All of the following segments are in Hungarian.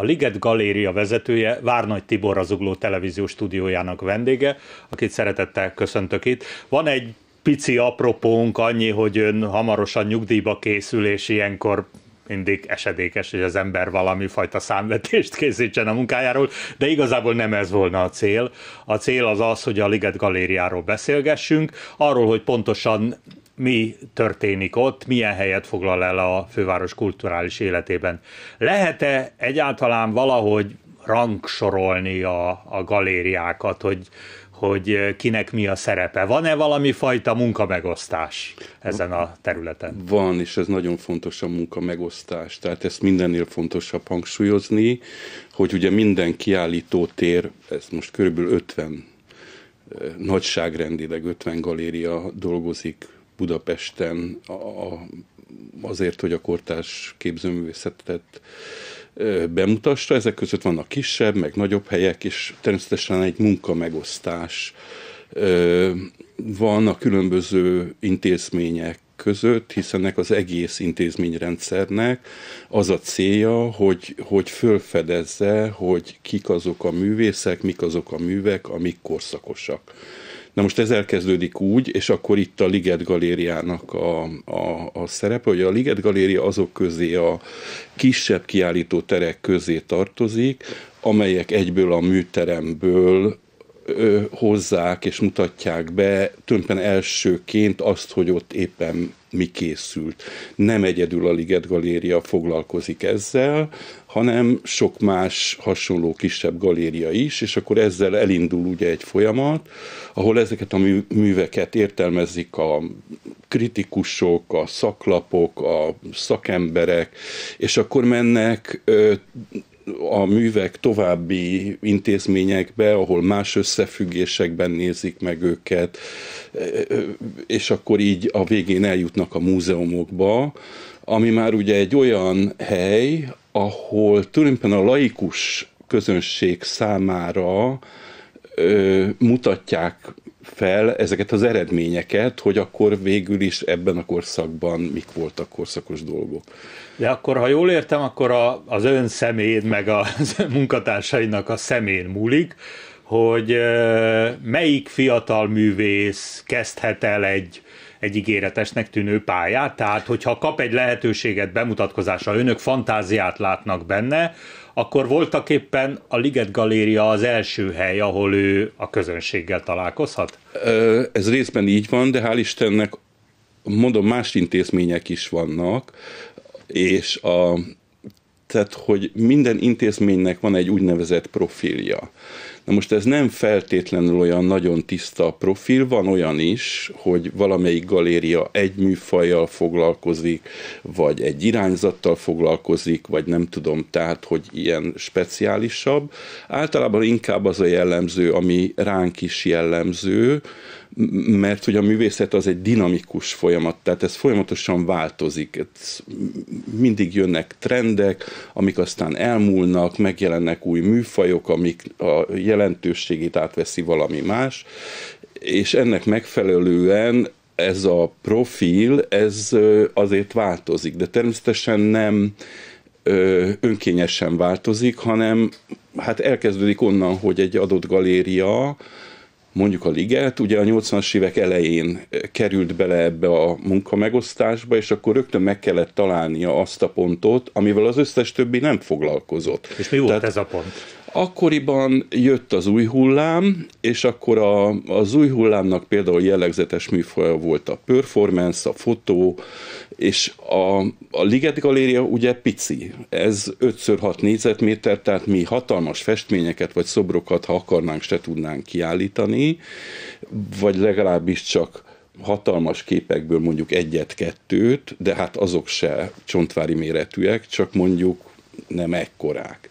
A Liget Galéria vezetője Várnagy Tibor az Ugló Televízió stúdiójának vendége, akit szeretettel köszöntök itt. Van egy pici apropónk annyi, hogy ön hamarosan nyugdíjba készül, és ilyenkor mindig esedékes, hogy az ember valami fajta számvetést készítsen a munkájáról, de igazából nem ez volna a cél. A cél az az, hogy a Liget Galériáról beszélgessünk, arról, hogy pontosan mi történik ott, milyen helyet foglal el a főváros kulturális életében. Lehet-e egyáltalán valahogy rangsorolni a, a galériákat, hogy, hogy kinek mi a szerepe. Van-e valami fajta munkamegosztás ezen a területen? Van, és ez nagyon fontos a munkamegosztás. Tehát ezt mindennél fontosabb hangsúlyozni, hogy ugye minden kiállító tér, ez most körülbelül 50 eh, nagyságrendileg 50 galéria dolgozik Budapesten a, azért, hogy a kortárs képzőművészetet bemutassa. Ezek között vannak kisebb, meg nagyobb helyek, és természetesen egy munka megosztás van a különböző intézmények között, hiszen ennek az egész intézményrendszernek az a célja, hogy, hogy fölfedezze, hogy kik azok a művészek, mik azok a művek, amik korszakosak. Na most ez elkezdődik úgy, és akkor itt a Liget Galériának a, a, a szerepe, hogy a Liget Galéria azok közé a kisebb kiállító terek közé tartozik, amelyek egyből a műteremből ö, hozzák és mutatják be tömpen elsőként azt, hogy ott éppen mi készült. Nem egyedül a Liget Galéria foglalkozik ezzel, hanem sok más hasonló kisebb galéria is, és akkor ezzel elindul ugye egy folyamat, ahol ezeket a műveket értelmezik a kritikusok, a szaklapok, a szakemberek, és akkor mennek a művek további intézményekbe, ahol más összefüggésekben nézik meg őket, és akkor így a végén eljutnak a múzeumokba, ami már ugye egy olyan hely, ahol tulajdonképpen a laikus közönség számára ö, mutatják fel ezeket az eredményeket, hogy akkor végül is ebben a korszakban mik voltak korszakos dolgok. De akkor, ha jól értem, akkor a, az ön szemén, meg a munkatársainak a szemén múlik, hogy melyik fiatal művész kezdhet el egy egy ígéretesnek tűnő pályát, tehát hogyha kap egy lehetőséget bemutatkozásra, önök fantáziát látnak benne, akkor voltak éppen a Liget Galéria az első hely, ahol ő a közönséggel találkozhat? Ez részben így van, de hál' Istennek mondom, más intézmények is vannak, és a, tehát, hogy minden intézménynek van egy úgynevezett profilja. Na most ez nem feltétlenül olyan nagyon tiszta profil, van olyan is, hogy valamelyik galéria egy műfajjal foglalkozik, vagy egy irányzattal foglalkozik, vagy nem tudom, tehát, hogy ilyen speciálisabb. Általában inkább az a jellemző, ami ránk is jellemző, mert hogy a művészet az egy dinamikus folyamat, tehát ez folyamatosan változik. Ez mindig jönnek trendek, amik aztán elmúlnak, megjelennek új műfajok, amik a jelentőségét átveszi valami más, és ennek megfelelően ez a profil, ez azért változik, de természetesen nem önkényesen változik, hanem hát elkezdődik onnan, hogy egy adott galéria, mondjuk a Liget, ugye a 80-as évek elején került bele ebbe a munkamegosztásba, és akkor rögtön meg kellett találnia azt a pontot, amivel az összes többi nem foglalkozott. És mi volt Tehát, ez a pont? Akkoriban jött az új hullám, és akkor a, az új hullámnak például jellegzetes műfaja volt a performance, a fotó, és a, a Liget Galéria ugye pici, ez 5x6 négyzetméter, tehát mi hatalmas festményeket vagy szobrokat, ha akarnánk, se tudnánk kiállítani, vagy legalábbis csak hatalmas képekből mondjuk egyet-kettőt, de hát azok se csontvári méretűek, csak mondjuk nem ekkorák.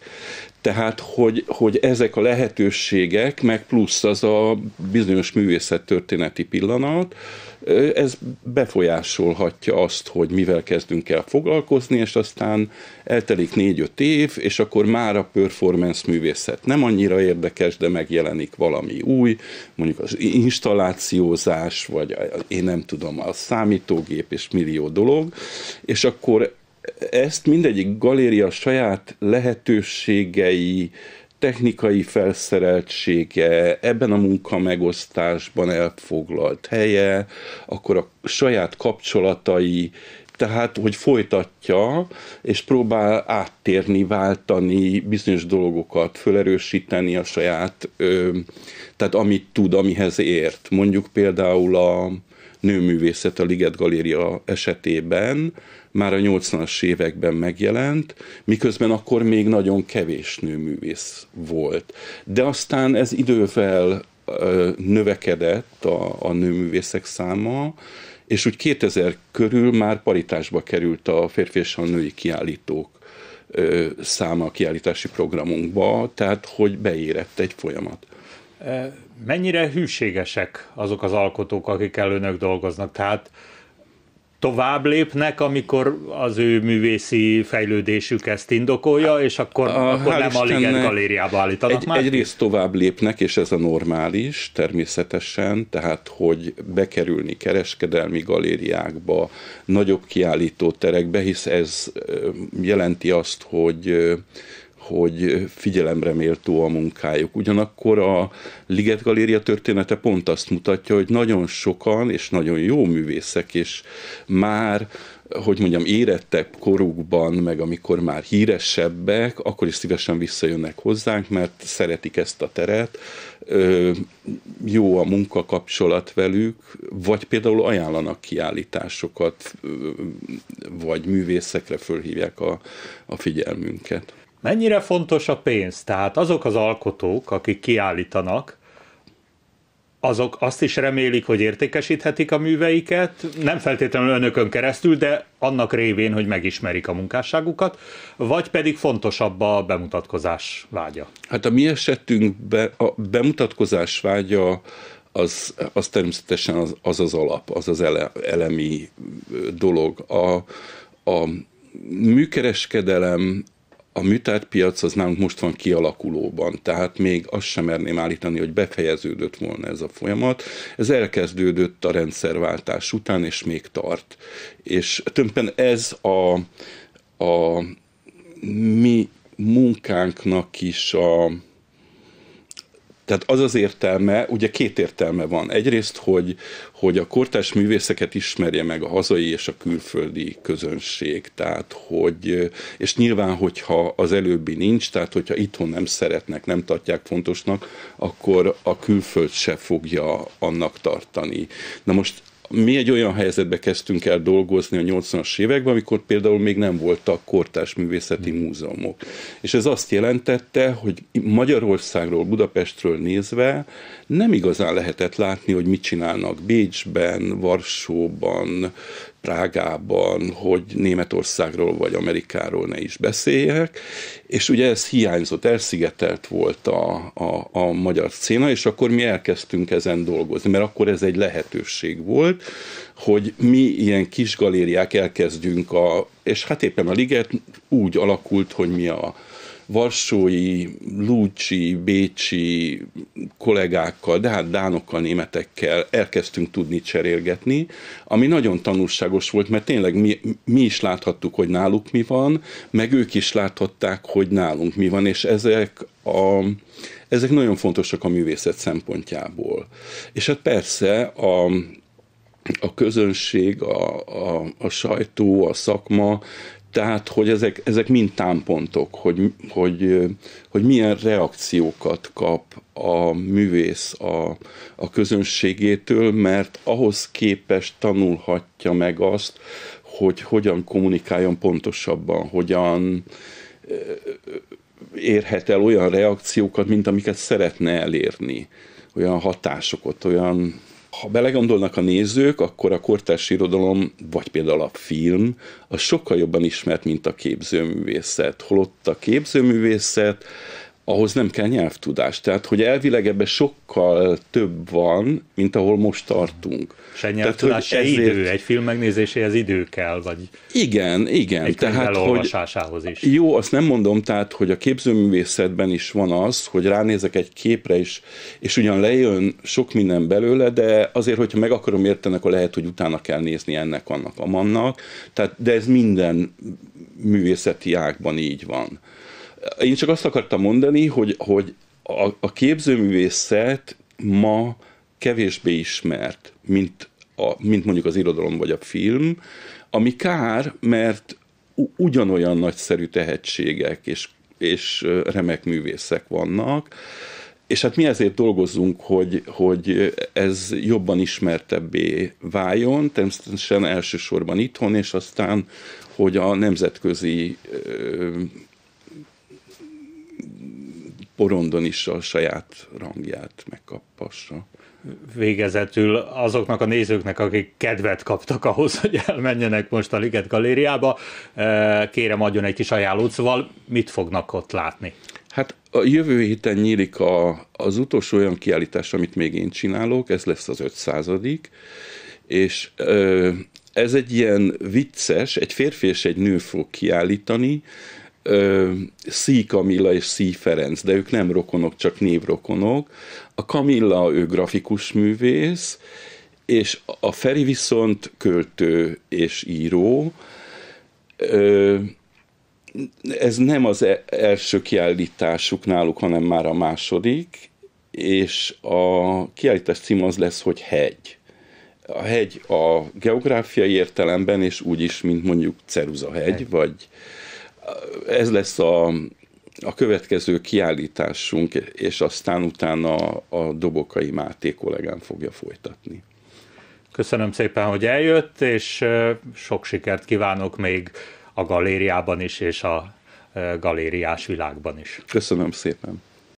Tehát, hogy, hogy ezek a lehetőségek, meg plusz az a bizonyos művészettörténeti pillanat, ez befolyásolhatja azt, hogy mivel kezdünk el foglalkozni, és aztán eltelik négy-öt év, és akkor már a performance művészet nem annyira érdekes, de megjelenik valami új, mondjuk az installációzás, vagy én nem tudom, a számítógép és millió dolog, és akkor ezt mindegyik galéria saját lehetőségei, technikai felszereltsége, ebben a munka megosztásban elfoglalt helye, akkor a saját kapcsolatai, tehát hogy folytatja, és próbál áttérni, váltani bizonyos dolgokat, felerősíteni a saját, ö, tehát amit tud, amihez ért. Mondjuk például a nőművészet a Liget Galéria esetében, már a 80-as években megjelent, miközben akkor még nagyon kevés nőművész volt. De aztán ez idővel növekedett a, a nőművészek száma, és úgy 2000 körül már paritásba került a férfi és a női kiállítók száma a kiállítási programunkba, tehát hogy beérett egy folyamat. Mennyire hűségesek azok az alkotók, akik előnök dolgoznak? Tehát tovább lépnek, amikor az ő művészi fejlődésük ezt indokolja, és akkor, a, akkor nem a Liget galériába állítanak egy, már? Egyrészt tovább lépnek, és ez a normális természetesen, tehát hogy bekerülni kereskedelmi galériákba, nagyobb kiállító terekbe, hisz ez jelenti azt, hogy hogy figyelemre méltó a munkájuk. Ugyanakkor a Liget Galéria története pont azt mutatja, hogy nagyon sokan és nagyon jó művészek, és már hogy mondjam, érettebb korukban, meg amikor már híresebbek, akkor is szívesen visszajönnek hozzánk, mert szeretik ezt a teret, jó a munkakapcsolat velük, vagy például ajánlanak kiállításokat, vagy művészekre fölhívják a, a figyelmünket. Mennyire fontos a pénz? Tehát azok az alkotók, akik kiállítanak, azok azt is remélik, hogy értékesíthetik a műveiket, nem feltétlenül önökön keresztül, de annak révén, hogy megismerik a munkásságukat, vagy pedig fontosabb a bemutatkozás vágya? Hát a mi esetünkben a bemutatkozás vágya az, az természetesen az, az az alap, az az ele, elemi dolog. A, a műkereskedelem a műtárt piac az nálunk most van kialakulóban, tehát még azt sem merném állítani, hogy befejeződött volna ez a folyamat. Ez elkezdődött a rendszerváltás után, és még tart. És tömpen ez a, a mi munkánknak is a, tehát az az értelme, ugye két értelme van. Egyrészt, hogy, hogy a kortás művészeket ismerje meg a hazai és a külföldi közönség, tehát hogy, és nyilván, hogyha az előbbi nincs, tehát hogyha itthon nem szeretnek, nem tartják fontosnak, akkor a külföld se fogja annak tartani. Na most mi egy olyan helyzetbe kezdtünk el dolgozni a 80-as években, amikor például még nem voltak kortás művészeti múzeumok. És ez azt jelentette, hogy Magyarországról, Budapestről nézve nem igazán lehetett látni, hogy mit csinálnak Bécsben, Varsóban, Prágában, hogy Németországról vagy Amerikáról ne is beszéljek, és ugye ez hiányzott, elszigetelt volt a, a, a magyar széna, és akkor mi elkezdtünk ezen dolgozni, mert akkor ez egy lehetőség volt, hogy mi ilyen kis galériák elkezdjünk a, és hát éppen a liget úgy alakult, hogy mi a varsói, lúcsi, bécsi kollégákkal, de hát dánokkal, németekkel elkezdtünk tudni cserélgetni, ami nagyon tanulságos volt, mert tényleg mi, mi is láthattuk, hogy náluk mi van, meg ők is láthatták, hogy nálunk mi van, és ezek a, ezek nagyon fontosak a művészet szempontjából. És hát persze a, a közönség, a, a, a sajtó, a szakma tehát, hogy ezek, ezek mind támpontok, hogy, hogy, hogy milyen reakciókat kap a művész a, a közönségétől, mert ahhoz képest tanulhatja meg azt, hogy hogyan kommunikáljon pontosabban, hogyan érhet el olyan reakciókat, mint amiket szeretne elérni, olyan hatásokat, olyan ha belegondolnak a nézők, akkor a kortárs irodalom, vagy például a film, az sokkal jobban ismert, mint a képzőművészet. Holott a képzőművészet ahhoz nem kell nyelvtudás. Tehát, hogy elvileg ebben sokkal több van, mint ahol most tartunk. Se nyelvtudás, Tehát, se ezért... idő. Egy film megnézéséhez idő kell, vagy igen, igen. Egy tehát, hogy is. Jó, azt nem mondom, tehát, hogy a képzőművészetben is van az, hogy ránézek egy képre is, és ugyan lejön sok minden belőle, de azért, hogyha meg akarom érteni, akkor lehet, hogy utána kell nézni ennek, annak, amannak. Tehát, de ez minden művészeti ágban így van. Én csak azt akartam mondani, hogy, hogy a, a képzőművészet ma kevésbé ismert, mint, a, mint mondjuk az irodalom vagy a film, ami kár, mert ugyanolyan nagyszerű tehetségek és, és remek művészek vannak, és hát mi ezért dolgozunk, hogy, hogy ez jobban ismertebbé váljon, természetesen elsősorban itthon, és aztán, hogy a nemzetközi porondon is a saját rangját megkaphassa. Végezetül azoknak a nézőknek, akik kedvet kaptak ahhoz, hogy elmenjenek most a Liget Galériába, eh, kérem adjon egy kis ajánlót, szóval mit fognak ott látni? Hát a jövő héten nyílik a, az utolsó olyan kiállítás, amit még én csinálok, ez lesz az 500 és ez egy ilyen vicces, egy férfi és egy nő fog kiállítani, Szí Kamilla és Szí Ferenc, de ők nem rokonok, csak névrokonok. A Kamilla, ő grafikus művész, és a Feri viszont költő és író. Ez nem az e-, első kiállításuk náluk, hanem már a második, és a kiállítás cím az lesz, hogy hegy. A hegy a geográfiai értelemben, és úgy is, mint mondjuk Ceruza hegy, hegy. vagy ez lesz a, a következő kiállításunk, és aztán utána a Dobokai Máté kollégám fogja folytatni. Köszönöm szépen, hogy eljött, és sok sikert kívánok még a galériában is, és a galériás világban is. Köszönöm szépen.